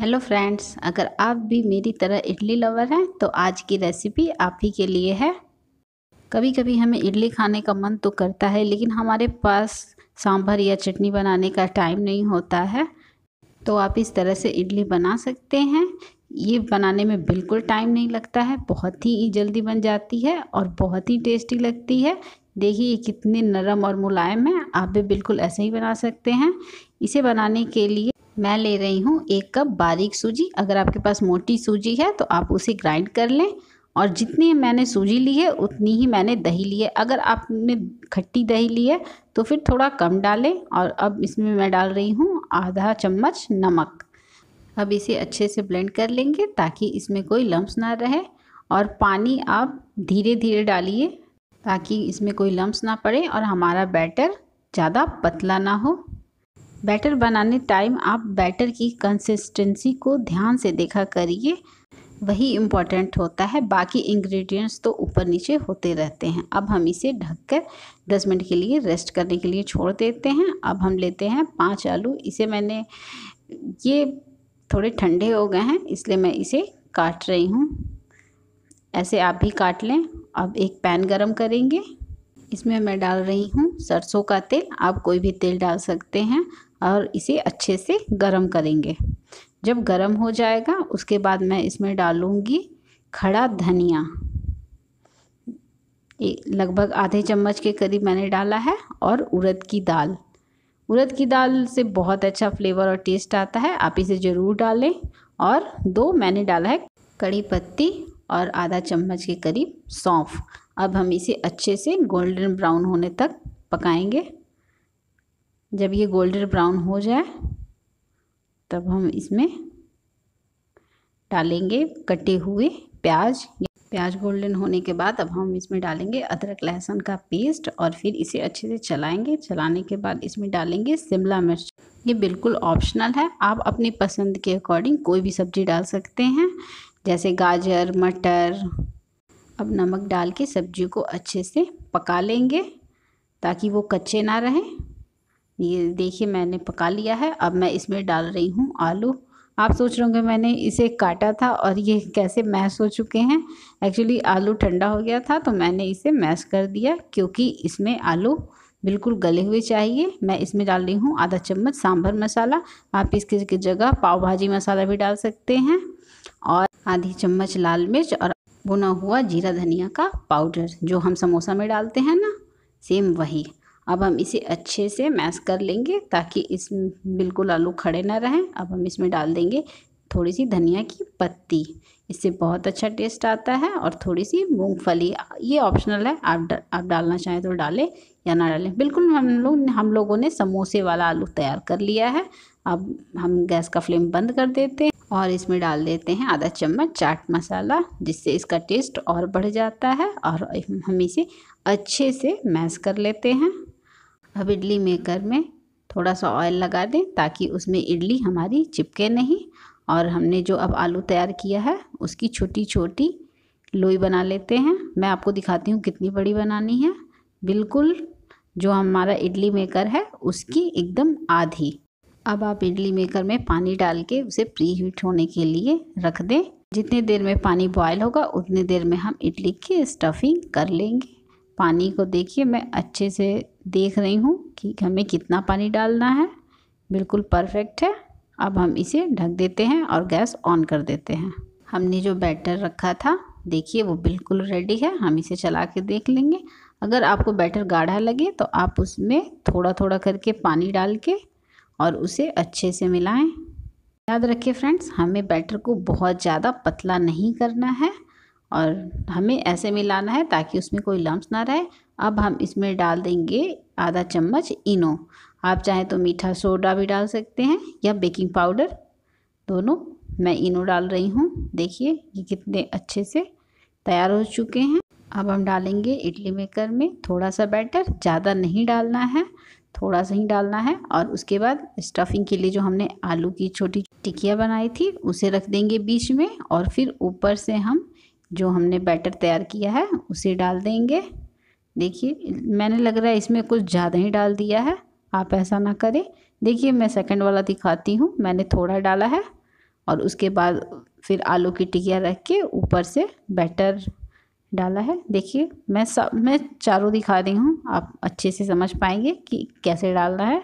hello friends अगर आप भी मेरी तरह इडली लवर हैं तो आज की रेसिपी आप ही के लिए है कभी कभी हमें इडली खाने का मन तो करता है लेकिन हमारे पास सांभर या चटनी बनाने का टाइम नहीं होता है तो आप इस तरह से इडली बना सकते हैं ये बनाने में बिल्कुल टाइम नहीं लगता है बहुत ही जल्दी बन जाती है और बहुत ही टेस्टी लगती है देखिए ये कितने नरम और मुलायम है आप भी बिल्कुल ऐसे ही बना सकते हैं इसे बनाने के लिए मैं ले रही हूँ एक कप बारीक सूजी अगर आपके पास मोटी सूजी है तो आप उसे ग्राइंड कर लें और जितनी मैंने सूजी ली है उतनी ही मैंने दही ली है अगर आपने खट्टी दही ली है तो फिर थोड़ा कम डालें और अब इसमें मैं डाल रही हूँ आधा चम्मच नमक अब इसे अच्छे से ब्लेंड कर लेंगे ताकि इसमें कोई लम्ब ना रहे और पानी आप धीरे धीरे डालिए ताकि इसमें कोई लम्ब ना पड़े और हमारा बैटर ज़्यादा पतला ना हो बैटर बनाने टाइम आप बैटर की कंसिस्टेंसी को ध्यान से देखा करिए वही इम्पॉर्टेंट होता है बाकी इंग्रेडिएंट्स तो ऊपर नीचे होते रहते हैं अब हम इसे ढककर 10 मिनट के लिए रेस्ट करने के लिए छोड़ देते हैं अब हम लेते हैं पांच आलू इसे मैंने ये थोड़े ठंडे हो गए हैं इसलिए मैं इसे काट रही हूँ ऐसे आप भी काट लें अब एक पैन गरम करेंगे इसमें मैं डाल रही हूँ सरसों का तेल आप कोई भी तेल डाल सकते हैं और इसे अच्छे से गरम करेंगे जब गरम हो जाएगा उसके बाद मैं इसमें डालूँगी खड़ा धनिया लगभग आधे चम्मच के करीब मैंने डाला है और उड़द की दाल उड़द की दाल से बहुत अच्छा फ्लेवर और टेस्ट आता है आप इसे ज़रूर डालें और दो मैंने डाला है कड़ी पत्ती और आधा चम्मच के करीब सौंफ अब हम इसे अच्छे से गोल्डन ब्राउन होने तक पकाएंगे जब ये गोल्डन ब्राउन हो जाए तब हम इसमें डालेंगे कटे हुए प्याज प्याज गोल्डन होने के बाद अब हम इसमें डालेंगे अदरक लहसुन का पेस्ट और फिर इसे अच्छे से चलाएंगे चलाने के बाद इसमें डालेंगे शिमला मिर्च ये बिल्कुल ऑप्शनल है आप अपनी पसंद के अकॉर्डिंग कोई भी सब्ज़ी डाल सकते हैं जैसे गाजर मटर अब नमक डाल के सब्जी को अच्छे से पका लेंगे ताकि वो कच्चे ना रहें ये देखिए मैंने पका लिया है अब मैं इसमें डाल रही हूँ आलू आप सोच रहे होंगे मैंने इसे काटा था और ये कैसे मैश हो चुके हैं एक्चुअली आलू ठंडा हो गया था तो मैंने इसे मैश कर दिया क्योंकि इसमें आलू बिल्कुल गले हुए चाहिए मैं इसमें डाल रही हूँ आधा चम्मच सांभर मसाला आप इसकी जगह पाव भाजी मसाला भी डाल सकते हैं और आधी चम्मच लाल मिर्च और भुना हुआ जीरा धनिया का पाउडर जो हम समोसा में डालते हैं ना सेम वही अब हम इसे अच्छे से मैश कर लेंगे ताकि इस बिल्कुल आलू खड़े ना रहें अब हम इसमें डाल देंगे थोड़ी सी धनिया की पत्ती इससे बहुत अच्छा टेस्ट आता है और थोड़ी सी मूंगफली ये ऑप्शनल है आप ड, आप डालना चाहें तो डालें या ना डालें बिल्कुल हम लोग हम लोगों ने समोसे वाला आलू तैयार कर लिया है अब हम गैस का फ्लेम बंद कर देते हैं और इसमें डाल देते हैं आधा चम्मच चाट मसाला जिससे इसका टेस्ट और बढ़ जाता है और हम इसे अच्छे से मैश कर लेते हैं अब इडली मेकर में थोड़ा सा ऑयल लगा दें ताकि उसमें इडली हमारी चिपके नहीं और हमने जो अब आलू तैयार किया है उसकी छोटी छोटी लोई बना लेते हैं मैं आपको दिखाती हूँ कितनी बड़ी बनानी है बिल्कुल जो हमारा इडली मेकर है उसकी एकदम आधी अब आप इडली मेकर में पानी डाल के उसे प्री हीट होने के लिए रख दें जितनी देर में पानी बॉयल होगा उतनी देर में हम इडली की स्टफिंग कर लेंगे पानी को देखिए मैं अच्छे से देख रही हूँ कि हमें कितना पानी डालना है बिल्कुल परफेक्ट है अब हम इसे ढक देते हैं और गैस ऑन कर देते हैं हमने जो बैटर रखा था देखिए वो बिल्कुल रेडी है हम इसे चला के देख लेंगे अगर आपको बैटर गाढ़ा लगे तो आप उसमें थोड़ा थोड़ा करके पानी डाल के और उसे अच्छे से मिलाएं याद रखिए फ्रेंड्स हमें बैटर को बहुत ज़्यादा पतला नहीं करना है और हमें ऐसे मिलाना है ताकि उसमें कोई लम्स ना रहे अब हम इसमें डाल देंगे आधा चम्मच इनो आप चाहें तो मीठा सोडा भी डाल सकते हैं या बेकिंग पाउडर दोनों मैं इनो डाल रही हूँ देखिए ये कितने अच्छे से तैयार हो चुके हैं अब हम डालेंगे इडली मेकर में थोड़ा सा बैटर ज़्यादा नहीं डालना है थोड़ा सा ही डालना है और उसके बाद स्टफिंग के लिए जो हमने आलू की छोटी टिकिया बनाई थी उसे रख देंगे बीच में और फिर ऊपर से हम जो हमने बैटर तैयार किया है उसे डाल देंगे देखिए मैंने लग रहा है इसमें कुछ ज़्यादा ही डाल दिया है आप ऐसा ना करें देखिए मैं सेकंड वाला दिखाती हूँ मैंने थोड़ा डाला है और उसके बाद फिर आलू की टिकिया रख के ऊपर से बैटर डाला है देखिए मैं सब मैं चारों दिखा रही हूँ आप अच्छे से समझ पाएंगे कि कैसे डालना है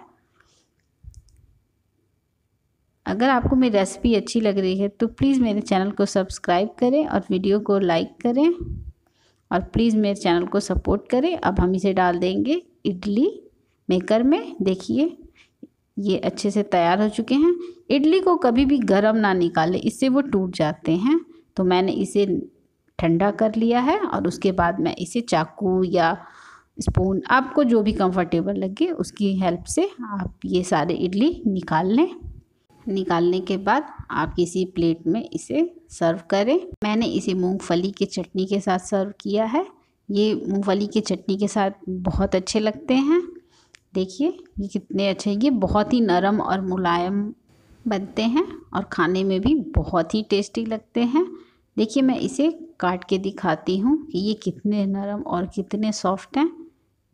अगर आपको मेरी रेसिपी अच्छी लग रही है तो प्लीज़ मेरे चैनल को सब्सक्राइब करें और वीडियो को लाइक करें और प्लीज़ मेरे चैनल को सपोर्ट करें अब हम इसे डाल देंगे इडली मेकर में देखिए ये अच्छे से तैयार हो चुके हैं इडली को कभी भी गर्म ना निकालें इससे वो टूट जाते हैं तो मैंने इसे ठंडा कर लिया है और उसके बाद मैं इसे चाकू या स्पून आपको जो भी कंफर्टेबल लगे उसकी हेल्प से आप ये सारे इडली निकाल लें निकालने के बाद आप किसी प्लेट में इसे सर्व करें मैंने इसे मूंगफली की चटनी के साथ सर्व किया है ये मूंगफली की चटनी के साथ बहुत अच्छे लगते हैं देखिए ये कितने अच्छे ये बहुत ही नरम और मुलायम बनते हैं और खाने में भी बहुत ही टेस्टी लगते हैं देखिए मैं इसे काट के दिखाती हूँ कि ये कितने नरम और कितने सॉफ्ट हैं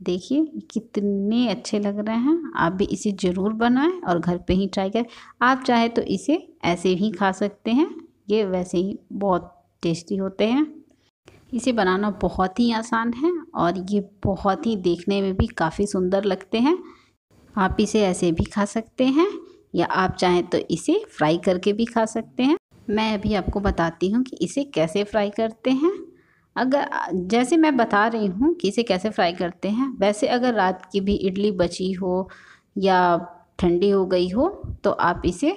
देखिए कितने अच्छे लग रहे हैं आप भी इसे ज़रूर बनाएं और घर पे ही ट्राई करें आप चाहे तो इसे ऐसे भी खा सकते हैं ये वैसे ही बहुत टेस्टी होते हैं इसे बनाना बहुत ही आसान है और ये बहुत ही देखने में भी काफ़ी सुंदर लगते हैं आप इसे ऐसे भी खा सकते हैं या आप चाहें तो इसे फ्राई करके भी खा सकते हैं मैं अभी आपको बताती हूँ कि इसे कैसे फ्राई करते हैं अगर जैसे मैं बता रही हूँ कि इसे कैसे फ्राई करते हैं वैसे अगर रात की भी इडली बची हो या ठंडी हो गई हो तो आप इसे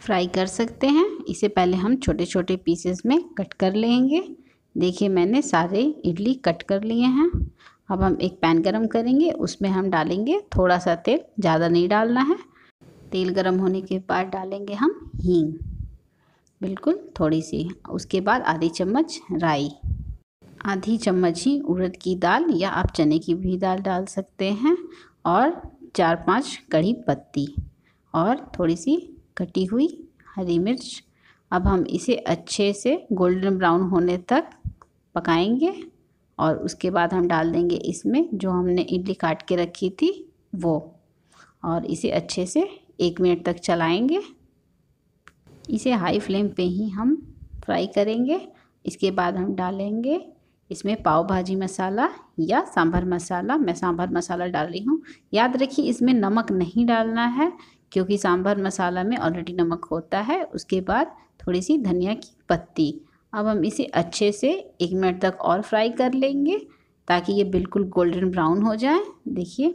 फ्राई कर सकते हैं इसे पहले हम छोटे छोटे पीसेस में कट कर लेंगे देखिए मैंने सारे इडली कट कर लिए हैं अब हम एक पैन गरम करेंगे उसमें हम डालेंगे थोड़ा सा तेल ज़्यादा नहीं डालना है तेल गरम होने के बाद डालेंगे हम हींग बिल्कुल थोड़ी सी उसके बाद आधी चम्मच राई आधी चम्मच ही उड़द की दाल या आप चने की भी दाल डाल सकते हैं और चार पांच कड़ी पत्ती और थोड़ी सी कटी हुई हरी मिर्च अब हम इसे अच्छे से गोल्डन ब्राउन होने तक पकाएंगे और उसके बाद हम डाल देंगे इसमें जो हमने इडली काट के रखी थी वो और इसे अच्छे से एक मिनट तक चलाएंगे इसे हाई फ्लेम पे ही हम फ्राई करेंगे इसके बाद हम डालेंगे इसमें पाव भाजी मसाला या सांभर मसाला मैं सांभर मसाला डाल रही हूँ याद रखिए इसमें नमक नहीं डालना है क्योंकि सांभर मसाला में ऑलरेडी नमक होता है उसके बाद थोड़ी सी धनिया की पत्ती अब हम इसे अच्छे से एक मिनट तक और फ्राई कर लेंगे ताकि ये बिल्कुल गोल्डन ब्राउन हो जाए देखिए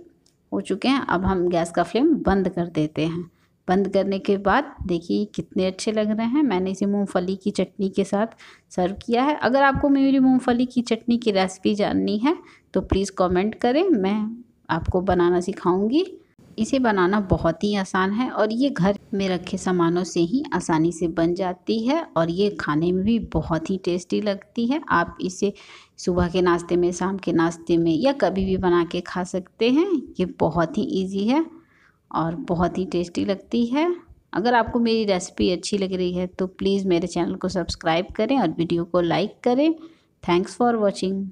हो चुके हैं अब हम गैस का फ्लेम बंद कर देते हैं बंद करने के बाद देखिए कितने अच्छे लग रहे हैं मैंने इसे मूंगफली की चटनी के साथ सर्व किया है अगर आपको मेरी मूंगफली की चटनी की रेसिपी जाननी है तो प्लीज़ कमेंट करें मैं आपको बनाना सिखाऊंगी इसे बनाना बहुत ही आसान है और ये घर में रखे सामानों से ही आसानी से बन जाती है और ये खाने में भी बहुत ही टेस्टी लगती है आप इसे सुबह के नाश्ते में शाम के नाश्ते में या कभी भी बना के खा सकते हैं ये बहुत ही ईजी है और बहुत ही टेस्टी लगती है अगर आपको मेरी रेसिपी अच्छी लग रही है तो प्लीज़ मेरे चैनल को सब्सक्राइब करें और वीडियो को लाइक करें थैंक्स फॉर वॉचिंग